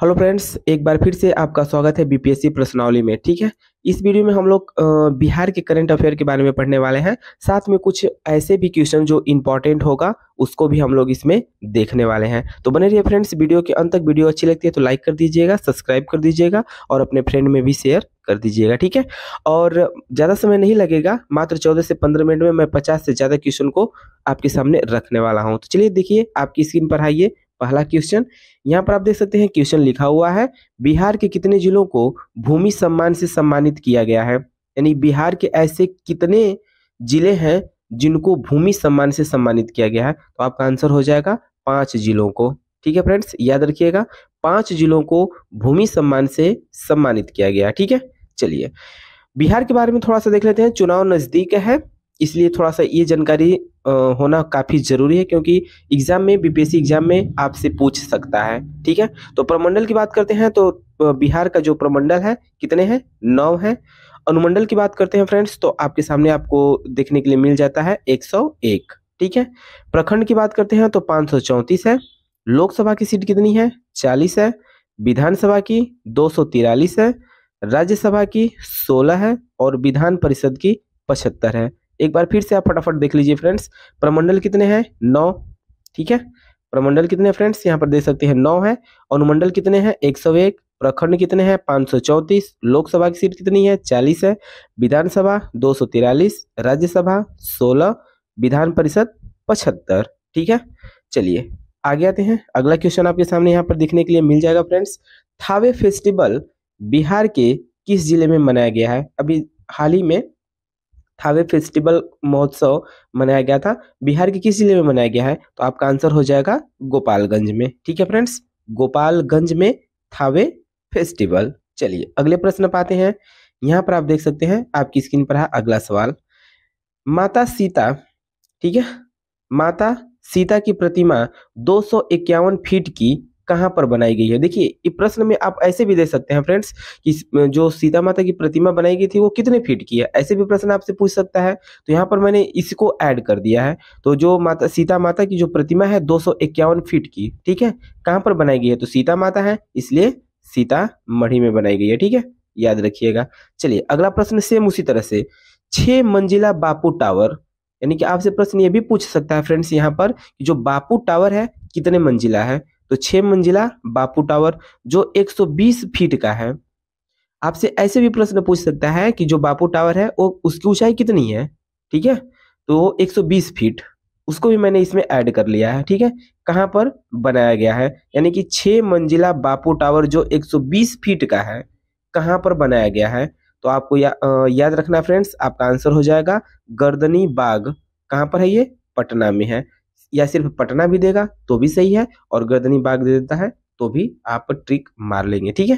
hello friends एक बार फिर से आपका स्वागत है बीपीएससी प्रश्नावली में ठीक है इस वीडियो में हम लोग बिहार के करंट अफेयर के बारे में पढ़ने वाले हैं साथ में कुछ ऐसे भी क्वेश्चन जो इंपॉर्टेंट होगा उसको भी हम लोग इसमें देखने वाले हैं तो बने रहिए फ्रेंड्स वीडियो के अंत तक वीडियो अच्छी लगती है तो लाइक कर दीजिएगा सब्सक्राइब कर दीजिएगा और अपने फ्रेंड में भी शेयर कर दीजिएगा ठीक है और ज़्यादा समय नहीं लगेगा मात्र चौदह से पंद्रह मिनट में मैं पचास से ज़्यादा क्वेश्चन को आपके सामने रखने वाला हूँ तो चलिए देखिए आपकी स्क्रीन पर आइए पहला क्वेश्चन यहाँ पर आप देख सकते हैं क्वेश्चन लिखा हुआ है बिहार के कितने जिलों को भूमि सम्मान से सम्मानित किया गया है यानी बिहार के ऐसे कितने जिले हैं जिनको भूमि सम्मान से सम्मानित किया गया है तो आपका आंसर हो जाएगा पांच जिलों को ठीक है फ्रेंड्स याद रखिएगा पांच जिलों को भूमि सम्मान से सम्मानित किया गया ठीक है चलिए बिहार के बारे में थोड़ा सा देख लेते हैं चुनाव नजदीक है इसलिए थोड़ा सा ये जानकारी होना काफ़ी ज़रूरी है क्योंकि एग्ज़ाम में बीपीएससी एग्ज़ाम में आपसे पूछ सकता है ठीक है तो प्रमंडल की बात करते हैं तो बिहार का जो प्रमंडल है कितने हैं नौ हैं अनुमंडल की बात करते हैं फ्रेंड्स तो आपके सामने आपको देखने के लिए मिल जाता है एक ठीक है प्रखंड की बात करते हैं तो पाँच है लोकसभा की सीट कितनी है चालीस है विधानसभा की दो है राज्यसभा की सोलह है और विधान परिषद की पचहत्तर है एक बार फिर से आप फटाफट देख लीजिए फ्रेंड्स प्रमंडल कितने हैं नौ ठीक है प्रमंडल कितने फ्रेंड्स यहाँ पर देख सकते हैं नौ है अनुमंडल कितने हैं एक सौ एक प्रखंड कितने हैं पाँच सौ चौंतीस लोकसभा की सीट कितनी है चालीस है विधानसभा दो सौ तिरालीस राज्यसभा सोलह विधान परिषद पचहत्तर ठीक है चलिए आगे आते हैं अगला क्वेश्चन आपके सामने यहाँ पर देखने के लिए मिल जाएगा फ्रेंड्स थावे फेस्टिवल बिहार के किस जिले में मनाया गया है अभी हाल ही में थावे फेस्टिवल महोत्सव मनाया गया था बिहार के किस जिले में मनाया गया है तो आपका आंसर हो जाएगा गोपालगंज में ठीक है फ्रेंड्स गोपालगंज में थावे फेस्टिवल चलिए अगले प्रश्न पाते हैं यहाँ पर आप देख सकते हैं आपकी स्क्रीन पर है अगला सवाल माता सीता ठीक है माता सीता की प्रतिमा दो फीट की कहाँ पर बनाई गई है देखिए ये प्रश्न में आप ऐसे भी दे सकते हैं फ्रेंड्स कि जो सीता माता की प्रतिमा बनाई गई थी वो कितने फीट की है ऐसे भी प्रश्न आपसे पूछ सकता है तो यहाँ पर मैंने इसको ऐड कर दिया है तो जो माता सीता माता की जो प्रतिमा है दो फीट की ठीक है कहाँ पर बनाई गई है तो सीता माता है इसलिए सीता मढ़ी में बनाई गई है ठीक है याद रखिएगा चलिए अगला प्रश्न सेम उसी तरह से छह मंजिला बापू टावर यानी कि आपसे प्रश्न ये भी पूछ सकता है फ्रेंड्स यहाँ पर कि जो बापू टावर है कितने मंजिला है तो छः मंजिला बापू टावर जो 120 फीट का है आपसे ऐसे भी प्रश्न पूछ सकता है कि जो बापू टावर है वो उसकी ऊंचाई कितनी है ठीक है तो 120 फीट उसको भी मैंने इसमें ऐड कर लिया है ठीक है कहाँ पर बनाया गया है यानी कि छः मंजिला बापू टावर जो 120 फीट का है कहाँ पर बनाया गया है तो आपको या, आ, याद रखना फ्रेंड्स आपका आंसर हो जाएगा गर्दनी बाग कहाँ पर है ये पटना में है या सिर्फ पटना भी देगा तो भी सही है और गर्दनी बाग दे देता है तो भी आप ट्रिक मार लेंगे ठीक है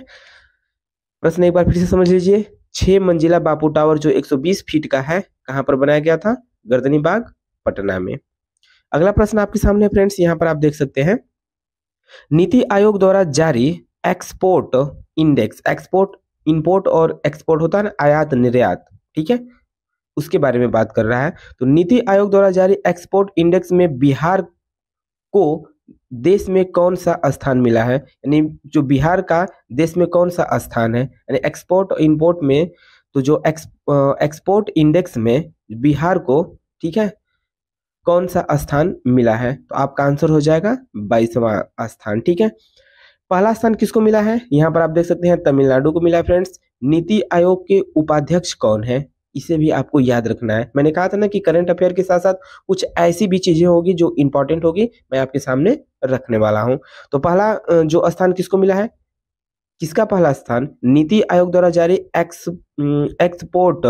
प्रश्न एक बार फिर से समझ लीजिए छह मंजिला बापू टावर जो 120 फीट का है कहां पर बनाया गया था गर्दनी बाग पटना में अगला प्रश्न आपके सामने फ्रेंड्स यहाँ पर आप देख सकते हैं नीति आयोग द्वारा जारी एक्सपोर्ट इंडेक्स एक्सपोर्ट इंपोर्ट और एक्सपोर्ट होता है आयात निर्यात ठीक है उसके बारे में बात कर रहा है तो नीति आयोग द्वारा जारी एक्सपोर्ट इंडेक्स में बिहार को देश में कौन सा स्थान मिला है यानी जो बिहार का देश में कौन सा स्थान है यानी एक्सपोर्ट और इम्पोर्ट में तो जो एक्स एक्सपोर्ट इंडेक्स में बिहार को ठीक है कौन सा स्थान मिला है तो आपका आंसर हो जाएगा बाईसवा स्थान ठीक है पहला स्थान किसको मिला है यहाँ पर आप देख सकते हैं तमिलनाडु को मिला है फ्रेंड्स नीति आयोग के उपाध्यक्ष कौन है इसे भी आपको याद रखना है मैंने कहा था ना कि करंट अफेयर के साथ साथ कुछ ऐसी भी चीजें होगी जो इंपॉर्टेंट होगी मैं आपके सामने रखने वाला हूं तो पहला जो स्थान किसको मिला है किसका पहला स्थान नीति आयोग द्वारा जारी एक्स एक्सपोर्ट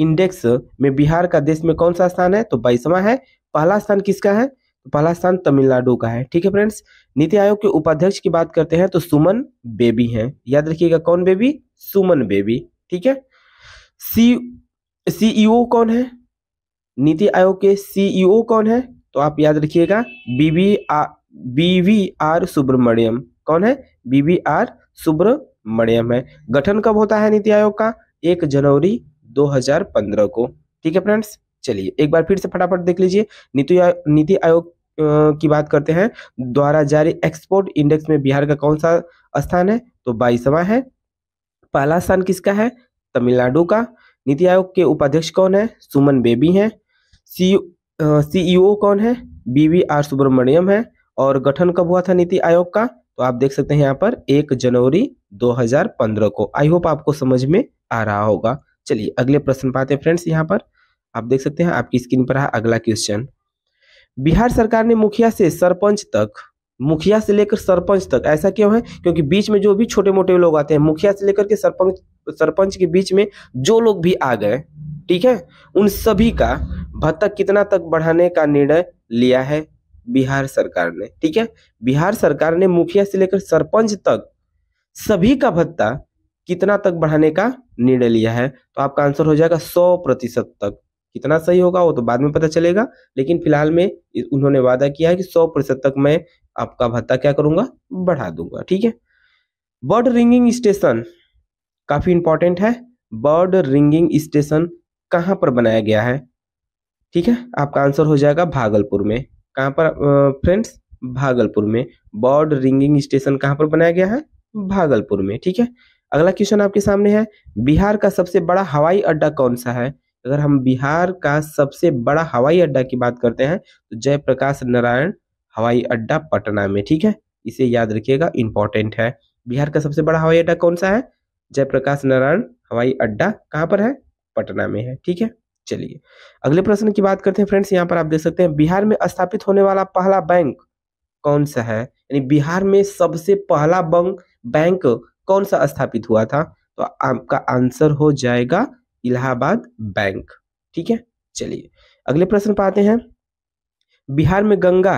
इंडेक्स में बिहार का देश में कौन सा स्थान है तो बाईसवा है पहला स्थान किसका है तो पहला स्थान तमिलनाडु का है ठीक है फ्रेंड्स नीति आयोग के उपाध्यक्ष की बात करते हैं तो सुमन बेबी हैं याद रखिएगा कौन बेबी सुमन बेबी ठीक है सी सीईओ e कौन है नीति आयोग के सीईओ e कौन है तो आप याद रखिएगा बीवी बीवी आर सुब्रमण्यम कौन है बीवी आर सुब्रमण्यम है गठन कब होता है नीति आयोग का एक जनवरी 2015 को ठीक है फ्रेंड्स चलिए एक बार फिर से फटाफट देख लीजिए नीति नीति आयोग की बात करते हैं द्वारा जारी एक्सपोर्ट इंडेक्स में बिहार का कौन सा स्थान है तो बाईसवा है पहला स्थान किसका है तमिलनाडु का नीति आयोग के उपाध्यक्ष कौन है सुमन बेबी हैं सी सीईओ कौन है बी वी आर सुब्रमण्यम है और गठन कब हुआ था नीति आयोग का तो आप देख सकते हैं यहाँ पर एक जनवरी 2015 को आई होप आपको समझ में आ रहा होगा चलिए अगले प्रश्न पाते हैं फ्रेंड्स यहाँ पर आप देख सकते हैं आपकी स्क्रीन पर रहा अगला क्वेश्चन बिहार सरकार ने मुखिया से सरपंच तक मुखिया से लेकर सरपंच तक ऐसा क्यों है क्योंकि बीच में जो भी छोटे मोटे लोग आते हैं मुखिया से लेकर के सरपंच सरपंच के बीच में जो लोग भी आ गए ठीक है उन सभी का भत्ता कितना तक बढ़ाने का निर्णय लिया है बिहार सरकार ने ठीक है बिहार सरकार ने मुखिया से लेकर सरपंच तक सभी का भत्ता कितना तक बढ़ाने का निर्णय लिया है तो आपका आंसर हो जाएगा सौ प्रतिशत तक कितना सही होगा वो तो बाद में पता चलेगा लेकिन फिलहाल में उन्होंने वादा किया है कि सौ प्रतिशत तक मैं आपका भत्ता क्या करूंगा बढ़ा दूंगा ठीक है बर्ड रिंगिंग स्टेशन काफ़ी इंपॉर्टेंट है बर्ड रिंगिंग स्टेशन कहाँ पर बनाया गया है ठीक है आपका आंसर हो जाएगा भागलपुर में कहाँ पर फ्रेंड्स भागलपुर में बर्ड रिंगिंग स्टेशन कहाँ पर बनाया गया है भागलपुर में ठीक है अगला क्वेश्चन आपके सामने है बिहार का सबसे बड़ा हवाई अड्डा कौन सा है अगर हम बिहार का सबसे बड़ा हवाई अड्डा की बात करते हैं तो जयप्रकाश नारायण हवाई अड्डा पटना में ठीक है इसे याद रखिएगा इंपॉर्टेंट है बिहार का सबसे बड़ा हवाई अड्डा कौन सा है जयप्रकाश नारायण हवाई अड्डा कहाँ पर है पटना में है ठीक है चलिए अगले प्रश्न की बात करते हैं फ्रेंड्स यहाँ पर आप देख सकते हैं बिहार में स्थापित होने वाला पहला बैंक कौन सा है यानी बिहार में सबसे पहला बैंक बैंक कौन सा स्थापित हुआ था तो आपका आंसर हो जाएगा इलाहाबाद बैंक ठीक है चलिए अगले प्रश्न पाते हैं बिहार में गंगा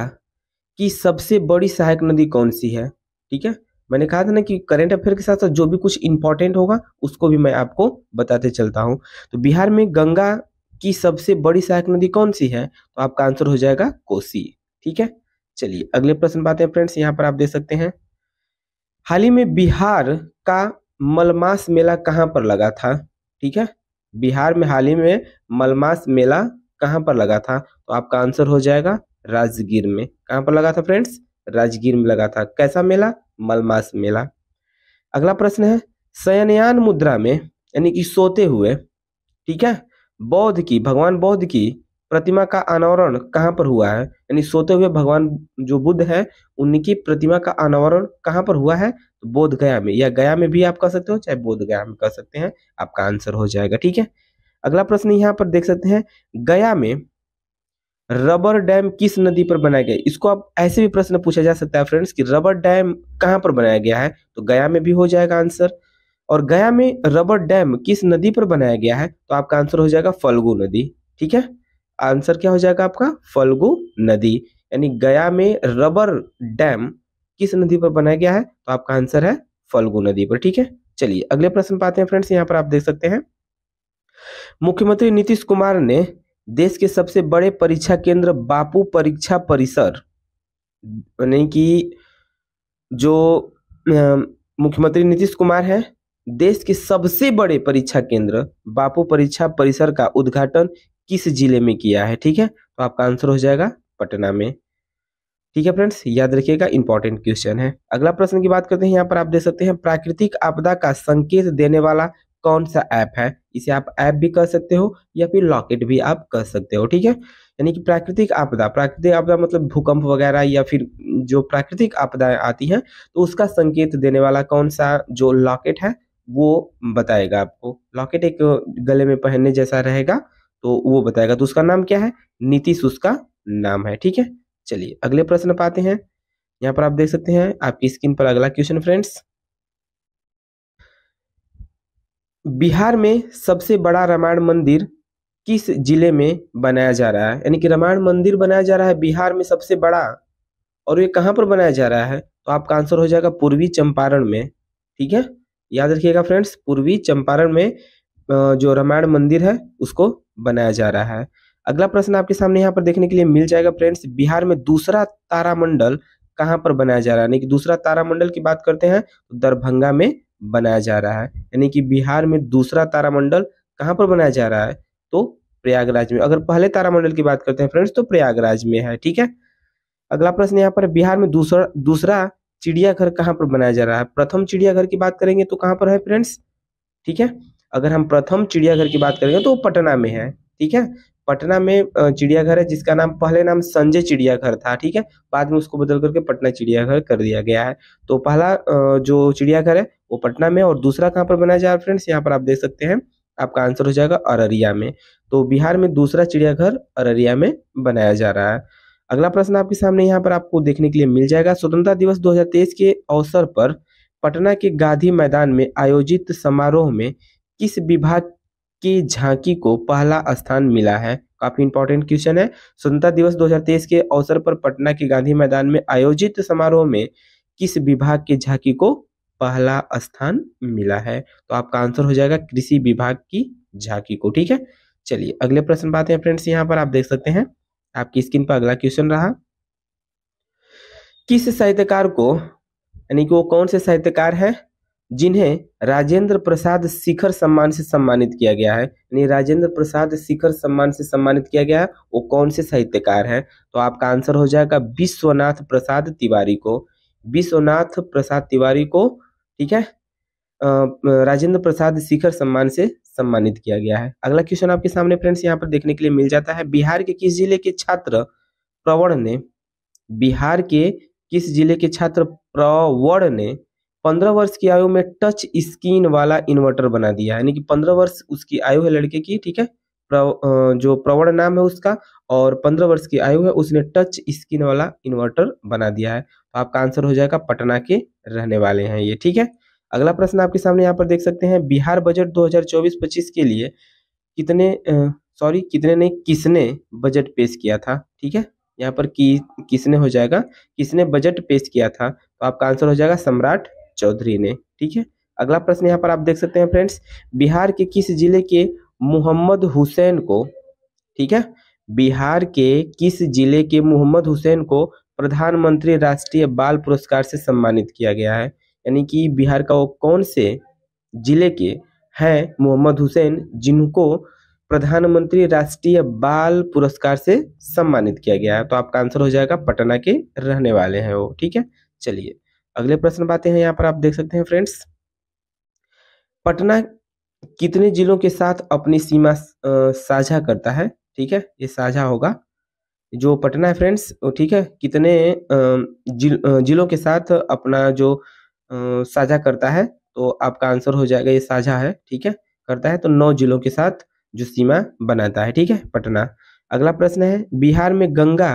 की सबसे बड़ी सहायक नदी कौन सी है ठीक है मैंने कहा था ना कि करंट अफेयर के साथ साथ जो भी कुछ इंपॉर्टेंट होगा उसको भी मैं आपको बताते चलता हूं तो बिहार में गंगा की सबसे बड़ी सहायक नदी कौन सी है तो आपका आंसर हो जाएगा कोसी ठीक है चलिए अगले प्रश्न पाते हैं फ्रेंड्स यहाँ पर आप देख सकते हैं हाल ही में बिहार का मलमास मेला कहाँ पर लगा था ठीक है बिहार में हाल ही में मलमास मेला कहाँ पर लगा था तो आपका आंसर हो जाएगा राजगीर में कहाँ पर लगा था फ्रेंड्स राजगीर में लगा था कैसा मेला मलमास मेला अगला प्रश्न है शयनयान मुद्रा में यानी कि सोते हुए ठीक है बौद्ध की भगवान बौद्ध की प्रतिमा का अनावरण कहाँ पर हुआ है यानी सोते हुए भगवान जो बुद्ध है उनकी प्रतिमा का अनावरण कहाँ पर हुआ है बोध गया में या गया में भी आप कह सकते हो चाहे बोध गया में कह सकते हैं आपका आंसर हो जाएगा ठीक है अगला प्रश्न यहाँ पर देख सकते हैं गया में रबर डैम किस नदी पर बनाया गया इसको आप ऐसे भी प्रश्न पूछा जा सकता है फ्रेंड्स कि रबर डैम कहाँ पर बनाया गया है तो गया में भी हो जाएगा आंसर और गया में रबर डैम किस नदी पर बनाया गया है तो आपका आंसर हो जाएगा फल्गु नदी ठीक है आंसर क्या हो जाएगा आपका फल्गु नदी यानी गया में रबर डैम किस नदी पर बनाया गया है तो आपका आंसर है फल्गु नदी पर ठीक है चलिए अगले प्रश्न पाते हैं फ्रेंड्स यहाँ पर आप देख सकते हैं मुख्यमंत्री नीतीश कुमार ने देश के सबसे बड़े परीक्षा केंद्र बापू परीक्षा परिसर यानी कि जो मुख्यमंत्री नीतीश कुमार है देश के सबसे बड़े परीक्षा केंद्र बापू परीक्षा परिसर का उद्घाटन किस जिले में किया है ठीक है तो आपका आंसर हो जाएगा पटना में ठीक है फ्रेंड्स याद रखिएगा इंपॉर्टेंट क्वेश्चन है अगला प्रश्न की बात करते हैं यहाँ पर आप देख सकते हैं प्राकृतिक आपदा का संकेत देने वाला कौन सा ऐप है इसे आप ऐप भी कह सकते हो या फिर लॉकेट भी आप कह सकते हो ठीक है यानी कि प्राकृतिक आपदा प्राकृतिक आपदा मतलब भूकंप वगैरह या फिर जो प्राकृतिक आपदाएं आती हैं तो उसका संकेत देने वाला कौन सा जो लॉकेट है वो बताएगा आपको लॉकेट एक गले में पहनने जैसा रहेगा तो वो बताएगा तो उसका नाम क्या है नीतीश उसका नाम है ठीक है चलिए अगले प्रश्न पाते हैं यहाँ पर आप देख सकते हैं आपकी स्क्रीन पर अगला क्वेश्चन फ्रेंड्स बिहार में सबसे बड़ा रामायण मंदिर किस जिले में बनाया जा रहा है यानी कि रामायण मंदिर बनाया जा रहा है बिहार में सबसे बड़ा और ये कहाँ पर बनाया जा रहा है तो आपका आंसर हो जाएगा पूर्वी चंपारण में ठीक है याद रखिएगा फ्रेंड्स पूर्वी चंपारण में जो रामायण मंदिर है उसको बनाया जा रहा है अगला प्रश्न आपके सामने यहाँ पर देखने के लिए मिल जाएगा फ्रेंड्स बिहार में दूसरा तारामंडल कहाँ पर बनाया जा रहा है यानी कि दूसरा तारामंडल की बात करते हैं तो दरभंगा में बनाया जा रहा है यानी कि बिहार में दूसरा तारामंडल कहाँ पर बनाया जा रहा है तो प्रयागराज में अगर पहले तारामंडल की बात करते हैं फ्रेंड्स तो प्रयागराज में है ठीक है अगला प्रश्न यहाँ पर बिहार में दूसरा दूसरा चिड़ियाघर कहाँ पर बनाया जा रहा है प्रथम चिड़ियाघर की बात करेंगे तो कहाँ पर है फ्रेंड्स ठीक है अगर हम प्रथम चिड़ियाघर की बात करेंगे तो पटना में है ठीक है पटना में चिड़ियाघर है जिसका नाम पहले नाम संजय चिड़ियाघर था ठीक है बाद में उसको बदल करके पटना चिड़ियाघर कर दिया गया है तो पहला जो चिड़ियाघर है वो पटना में और दूसरा कहाँ पर बनाया जा फ्रेंड्स यहाँ पर आप देख सकते हैं आपका आंसर हो जाएगा अररिया में तो बिहार में दूसरा चिड़ियाघर अररिया में बनाया जा रहा है अगला प्रश्न आपके सामने यहाँ पर आपको देखने के लिए मिल जाएगा स्वतंत्रता दिवस 2023 के अवसर पर पटना के गांधी मैदान में आयोजित समारोह में किस विभाग की झांकी को पहला स्थान मिला है काफी इंपॉर्टेंट क्वेश्चन है स्वतंत्रता दिवस 2023 के अवसर पर पटना के गांधी मैदान में आयोजित समारोह में किस विभाग की झांकी को पहला स्थान मिला है तो आपका आंसर हो जाएगा कृषि विभाग की झांकी को ठीक है चलिए अगले प्रश्न बात है फ्रेंड्स यहाँ पर आप देख सकते हैं आपकी स्क्रीन पर अगला क्वेश्चन रहा किस साहित्यकार को यानी कि वो कौन से साहित्यकार है जिन्हें राजेंद्र प्रसाद शिखर सम्मान से सम्मानित किया गया है यानी राजेंद्र प्रसाद शिखर सम्मान से सम्मानित किया गया है वो कौन से साहित्यकार हैं तो आपका आंसर हो जाएगा विश्वनाथ प्रसाद तिवारी को विश्वनाथ प्रसाद तिवारी को ठीक है राजेंद्र प्रसाद शिखर सम्मान से सम्मानित किया गया है अगला क्वेश्चन आपके सामने फ्रेंड्स यहाँ पर देखने के लिए मिल जाता है बिहार के किस जिले के छात्र प्रवण ने बिहार के किस जिले के छात्र प्रवण ने पंद्रह वर्ष की आयु में टच स्क्रीन वाला इन्वर्टर बना दिया यानी कि पंद्रह वर्ष उसकी आयु है लड़के की ठीक है प्रव, जो प्रवण नाम है उसका और पंद्रह वर्ष की आयु है उसने टच स्क्रीन वाला इन्वर्टर बना दिया है तो आपका आंसर हो जाएगा पटना के रहने वाले हैं ये ठीक है अगला प्रश्न आपके सामने यहाँ पर देख सकते हैं बिहार बजट 2024-25 के लिए कितने सॉरी कितने ने किसने बजट पेश किया था ठीक है यहाँ पर कि किसने हो जाएगा किसने बजट पेश किया था तो आपका आंसर हो जाएगा सम्राट चौधरी ने ठीक है अगला प्रश्न यहाँ पर आप देख सकते हैं फ्रेंड्स बिहार के किस जिले के मोहम्मद हुसैन को ठीक है बिहार के किस जिले के मोहम्मद हुसैन को प्रधानमंत्री राष्ट्रीय बाल पुरस्कार से सम्मानित किया गया है यानी कि बिहार का वो कौन से जिले के हैं मोहम्मद हुसैन जिनको प्रधानमंत्री राष्ट्रीय बाल पुरस्कार से सम्मानित किया गया है तो आपका आंसर हो जाएगा पटना के रहने वाले हैं वो ठीक है चलिए अगले प्रश्न बातें हैं यहाँ पर आप देख सकते हैं फ्रेंड्स पटना कितने जिलों के साथ अपनी सीमा साझा करता है ठीक है ये साझा होगा जो पटना है फ्रेंड्स ठीक है कितने जिल, जिलों के साथ अपना जो साझा करता है तो आपका आंसर हो जाएगा ये साझा है ठीक है करता है तो नौ जिलों के साथ जो सीमा बनाता है ठीक है पटना अगला प्रश्न है बिहार में गंगा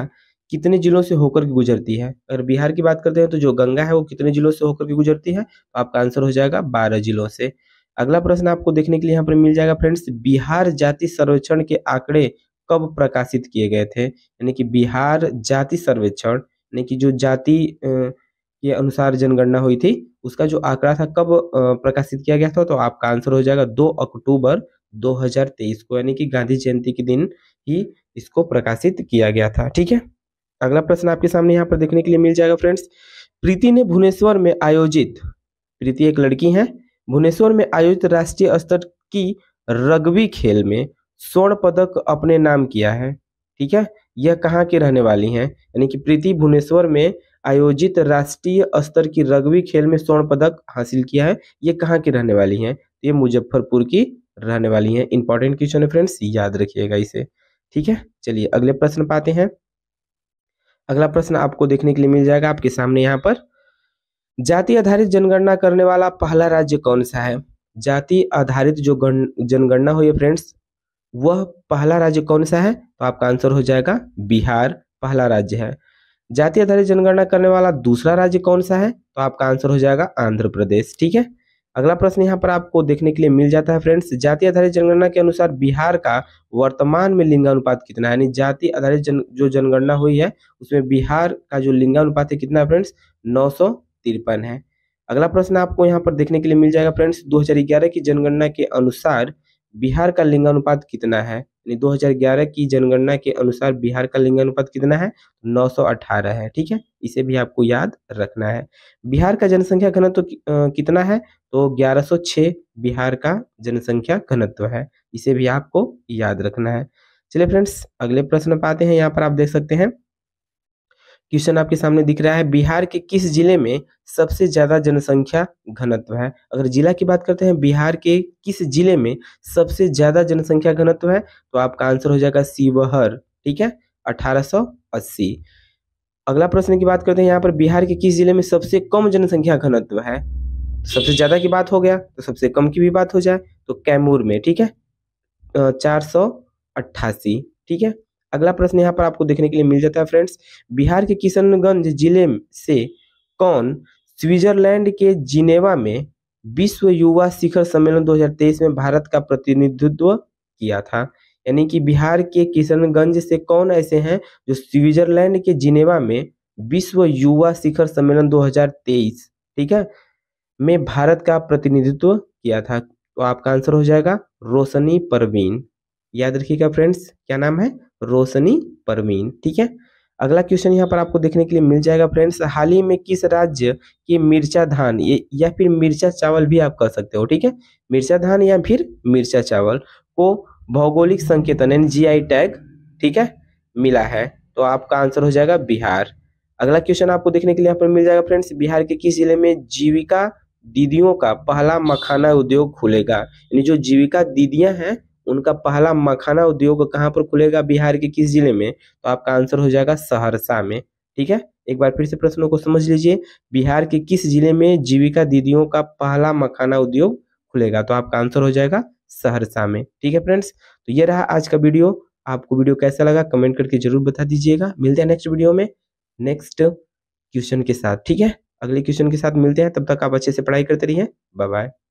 कितने जिलों से होकर के गुजरती है अगर बिहार की बात करते हैं तो जो गंगा है वो कितने जिलों से होकर के गुजरती है तो आपका आंसर हो जाएगा बारह जिलों से अगला प्रश्न आपको देखने के लिए यहाँ पर मिल जाएगा फ्रेंड्स बिहार जाति सर्वेक्षण के आंकड़े कब प्रकाशित किए गए थे यानी कि बिहार जाति सर्वेक्षण यानी कि जो जाति के अनुसार जनगणना हुई थी उसका जो आंकड़ा था कब प्रकाशित किया गया था तो आपका आंसर हो जाएगा दो अक्टूबर 2023 को यानी कि गांधी जयंती के दिन ही इसको प्रकाशित किया गया था ठीक है अगला प्रश्न आपके सामने यहाँ पर देखने के लिए मिल जाएगा फ्रेंड्स प्रीति ने भुवनेश्वर में आयोजित प्रीति एक लड़की है भुवनेश्वर में आयोजित राष्ट्रीय स्तर की रग्बी खेल में स्वर्ण पदक अपने नाम किया है ठीक है यह कहाँ के रहने वाली है यानी कि प्रीति भुवनेश्वर में आयोजित राष्ट्रीय स्तर की रग्बी खेल में स्वर्ण पदक हासिल किया है ये कहाँ की रहने वाली है तो ये मुजफ्फरपुर की रहने वाली है इंपॉर्टेंट क्वेश्चन है फ्रेंड्स याद रखिएगा इसे ठीक है चलिए अगले प्रश्न पाते हैं अगला प्रश्न आपको देखने के लिए मिल जाएगा आपके सामने यहाँ पर जाति आधारित जनगणना करने वाला पहला राज्य कौन सा है जाति आधारित जो गण जनगणना हुई है फ्रेंड्स वह पहला राज्य कौन सा है तो आपका आंसर हो जाएगा बिहार पहला राज्य है जाति आधारित जनगणना करने वाला दूसरा राज्य कौन सा है तो आपका आंसर हो जाएगा आंध्र प्रदेश ठीक है अगला प्रश्न यहाँ पर आपको देखने के लिए मिल जाता है फ्रेंड्स जाति आधारित जनगणना के अनुसार बिहार का वर्तमान में लिंगानुपात कितना है यानी जाति आधारित जन, जो जनगणना हुई है उसमें बिहार का जो लिंगानुपात है कितना है फ्रेंड्स नौ है अगला प्रश्न आपको यहाँ पर देखने के लिए मिल जाएगा फ्रेंड्स दो की जनगणना के अनुसार बिहार का लिंगानुपात कितना है यानी 2011 की जनगणना के अनुसार बिहार का लिंगानुपात कितना है 918 है ठीक है इसे भी आपको याद रखना है बिहार का जनसंख्या घनत्व तो कितना है तो 1106 बिहार का जनसंख्या घनत्व तो है इसे भी आपको याद रखना है चलिए फ्रेंड्स अगले प्रश्न पाते हैं यहाँ पर आप देख सकते हैं क्वेश्चन आपके सामने दिख रहा है बिहार के किस जिले में सबसे ज्यादा जनसंख्या घनत्व है अगर जिला की बात करते हैं बिहार के किस जिले में सबसे ज्यादा जनसंख्या घनत्व है तो आपका आंसर हो जाएगा शिवहर ठीक है 1880 अगला प्रश्न की बात करते हैं यहाँ पर बिहार के किस जिले में सबसे कम जनसंख्या घनत्व है तो सबसे ज्यादा की बात हो गया तो सबसे कम की भी बात हो जाए तो कैमूर में ठीक है चार सौ अट्ठासी ठीक है अगला प्रश्न यहाँ पर आपको देखने के लिए मिल जाता है फ्रेंड्स बिहार के किशनगंज जिले से कौन स्विट्जरलैंड के जिनेवा में विश्व युवा शिखर सम्मेलन 2023 में भारत का प्रतिनिधित्व किया था यानी कि बिहार के किशनगंज से कौन ऐसे हैं जो स्विट्जरलैंड के जिनेवा में विश्व युवा शिखर सम्मेलन 2023 ठीक है में भारत का प्रतिनिधित्व किया था तो आपका आंसर हो जाएगा रोशनी परवीन याद रखिएगा फ्रेंड्स क्या नाम है रोशनी परवीन ठीक है अगला क्वेश्चन यहाँ पर आपको देखने के लिए मिल जाएगा फ्रेंड्स हाल ही में किस राज्य की मिर्चा धान ये या फिर मिर्चा चावल भी आप कह सकते हो ठीक है मिर्चा धान या फिर मिर्चा चावल को भौगोलिक संकेतन यानी जीआई टैग ठीक है मिला है तो आपका आंसर हो जाएगा बिहार अगला क्वेश्चन आपको देखने के लिए यहाँ पर मिल जाएगा फ्रेंड्स बिहार के किस जिले में जीविका दीदियों का पहला मखाना उद्योग खुलेगा यानी जो जीविका दीदियां हैं उनका पहला मखाना उद्योग कहाँ पर खुलेगा बिहार के किस जिले में तो आपका आंसर हो जाएगा सहरसा में ठीक है एक बार फिर से प्रश्नों को समझ लीजिए बिहार के किस जिले में जीविका दीदियों का पहला मखाना उद्योग खुलेगा तो आपका आंसर हो जाएगा सहरसा में ठीक है फ्रेंड्स तो ये रहा आज का वीडियो आपको वीडियो कैसा लगा कमेंट करके जरूर बता दीजिएगा मिलते हैं नेक्स्ट वीडियो में नेक्स्ट क्वेश्चन के साथ ठीक है अगले क्वेश्चन के साथ मिलते हैं तब तक आप अच्छे से पढ़ाई करते रहिए बाय बाय